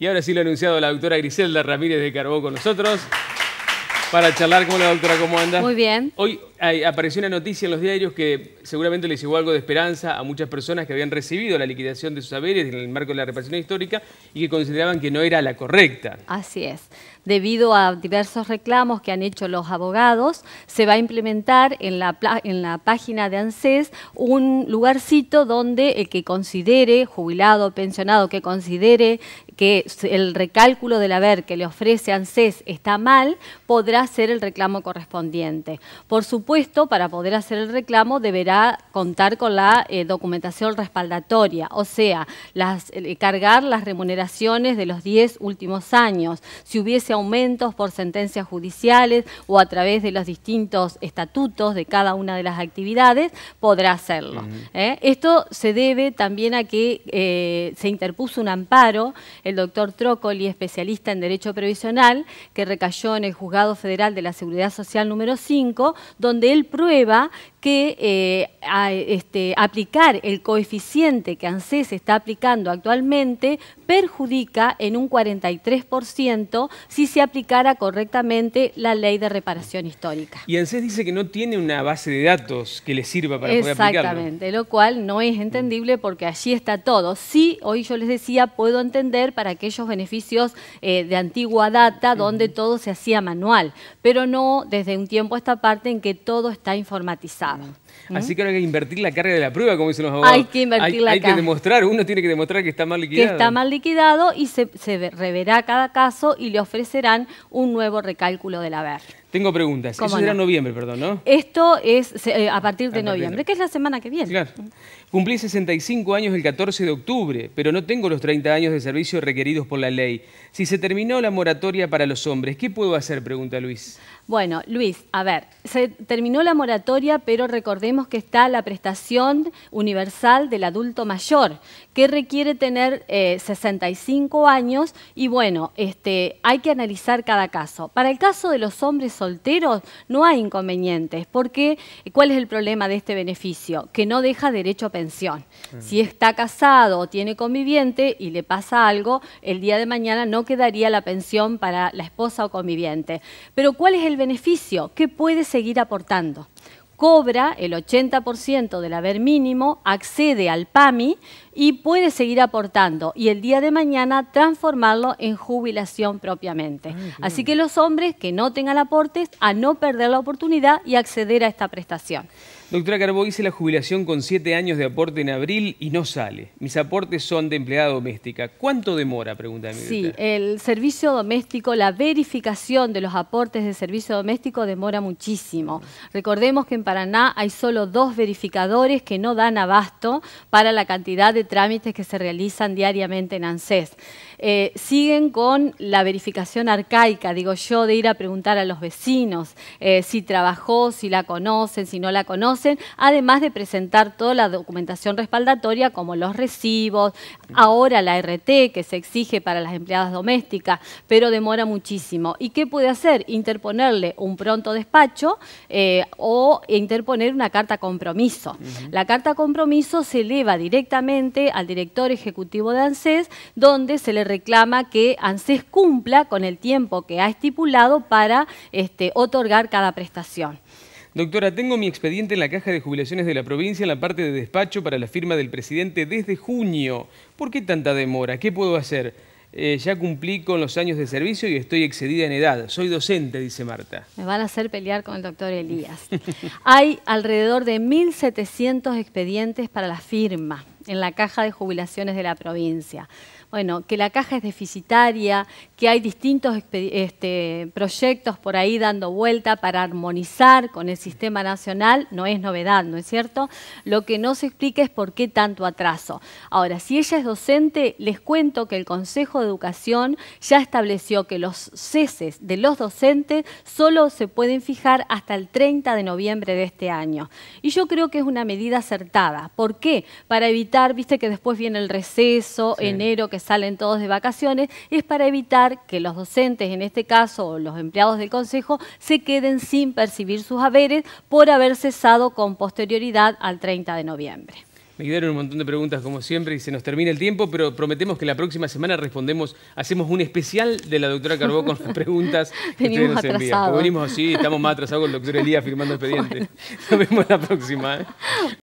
Y ahora sí lo ha anunciado la doctora Griselda Ramírez de Carbó con nosotros. Para charlar con la doctora, ¿cómo anda? Muy bien. Hoy eh, apareció una noticia en los diarios que seguramente les llevó algo de esperanza a muchas personas que habían recibido la liquidación de sus haberes en el marco de la reparación histórica y que consideraban que no era la correcta. Así es. Debido a diversos reclamos que han hecho los abogados, se va a implementar en la página de ANSES un lugarcito donde el que considere, jubilado, pensionado, que considere que el recálculo del haber que le ofrece ANSES está mal, podrá hacer el reclamo correspondiente. Por supuesto, para poder hacer el reclamo deberá contar con la eh, documentación respaldatoria, o sea, cargar las remuneraciones de los 10 últimos años. Si hubiese aumentos por sentencias judiciales o a través de los distintos estatutos de cada una de las actividades, podrá hacerlo. ¿eh? Esto se debe también a que eh, se interpuso un amparo, el doctor trocoli especialista en Derecho Previsional, que recayó en el Juzgado Federal de la Seguridad Social número 5, donde él prueba que eh, este, aplicar el coeficiente que ANSES está aplicando actualmente perjudica en un 43% si se aplicara correctamente la ley de reparación histórica. Y ANSES dice que no tiene una base de datos que le sirva para poder aplicarlo. Exactamente, lo cual no es entendible porque allí está todo. Sí, hoy yo les decía, puedo entender para aquellos beneficios eh, de antigua data donde todo se hacía manual, pero no desde un tiempo a esta parte en que todo está informatizado. Yeah. Mm-hmm. Así que ahora hay que invertir la carga de la prueba, como dicen los abogados. Hay que invertir la Hay que demostrar, uno tiene que demostrar que está mal liquidado. Que está mal liquidado y se, se reverá cada caso y le ofrecerán un nuevo recálculo del haber. Tengo preguntas. Eso será noviembre, perdón, ¿no? Esto es eh, a partir de noviembre, que es la semana que viene. Claro. Cumplí 65 años el 14 de octubre, pero no tengo los 30 años de servicio requeridos por la ley. Si se terminó la moratoria para los hombres, ¿qué puedo hacer? Pregunta Luis. Bueno, Luis, a ver, se terminó la moratoria, pero recordemos Recordemos que está la prestación universal del adulto mayor, que requiere tener 65 eh, años y bueno, este, hay que analizar cada caso. Para el caso de los hombres solteros no hay inconvenientes, porque eh, ¿cuál es el problema de este beneficio? Que no deja derecho a pensión. Mm. Si está casado o tiene conviviente y le pasa algo, el día de mañana no quedaría la pensión para la esposa o conviviente. Pero ¿cuál es el beneficio? ¿Qué puede seguir aportando? cobra el 80% del haber mínimo, accede al PAMI y puede seguir aportando y el día de mañana transformarlo en jubilación propiamente. Así que los hombres que no tengan aportes a no perder la oportunidad y acceder a esta prestación. Doctora Carbó, hice la jubilación con siete años de aporte en abril y no sale. Mis aportes son de empleada doméstica. ¿Cuánto demora? Pregunta Sí, el servicio doméstico, la verificación de los aportes de servicio doméstico demora muchísimo. Recordemos que en Paraná hay solo dos verificadores que no dan abasto para la cantidad de trámites que se realizan diariamente en ANSES. Eh, siguen con la verificación arcaica, digo yo, de ir a preguntar a los vecinos eh, si trabajó, si la conocen, si no la conocen además de presentar toda la documentación respaldatoria como los recibos, ahora la RT que se exige para las empleadas domésticas, pero demora muchísimo. ¿Y qué puede hacer? Interponerle un pronto despacho eh, o interponer una carta compromiso. La carta compromiso se eleva directamente al director ejecutivo de ANSES, donde se le reclama que ANSES cumpla con el tiempo que ha estipulado para este, otorgar cada prestación. Doctora, tengo mi expediente en la Caja de Jubilaciones de la provincia en la parte de despacho para la firma del presidente desde junio. ¿Por qué tanta demora? ¿Qué puedo hacer? Eh, ya cumplí con los años de servicio y estoy excedida en edad. Soy docente, dice Marta. Me van a hacer pelear con el doctor Elías. Hay alrededor de 1.700 expedientes para la firma en la caja de jubilaciones de la provincia. Bueno, que la caja es deficitaria, que hay distintos este, proyectos por ahí dando vuelta para armonizar con el sistema nacional, no es novedad, ¿no es cierto? Lo que no se explica es por qué tanto atraso. Ahora, si ella es docente, les cuento que el Consejo de Educación ya estableció que los ceses de los docentes solo se pueden fijar hasta el 30 de noviembre de este año. Y yo creo que es una medida acertada. ¿Por qué? Para evitar viste que después viene el receso, enero, que salen todos de vacaciones, es para evitar que los docentes, en este caso, o los empleados del Consejo, se queden sin percibir sus haberes por haber cesado con posterioridad al 30 de noviembre. Me quedaron un montón de preguntas como siempre y se nos termina el tiempo, pero prometemos que la próxima semana respondemos, hacemos un especial de la doctora Carbó con las preguntas que ustedes nos envían. venimos así, estamos más atrasados con el doctor Elías firmando expediente. Nos vemos la próxima. ¿eh?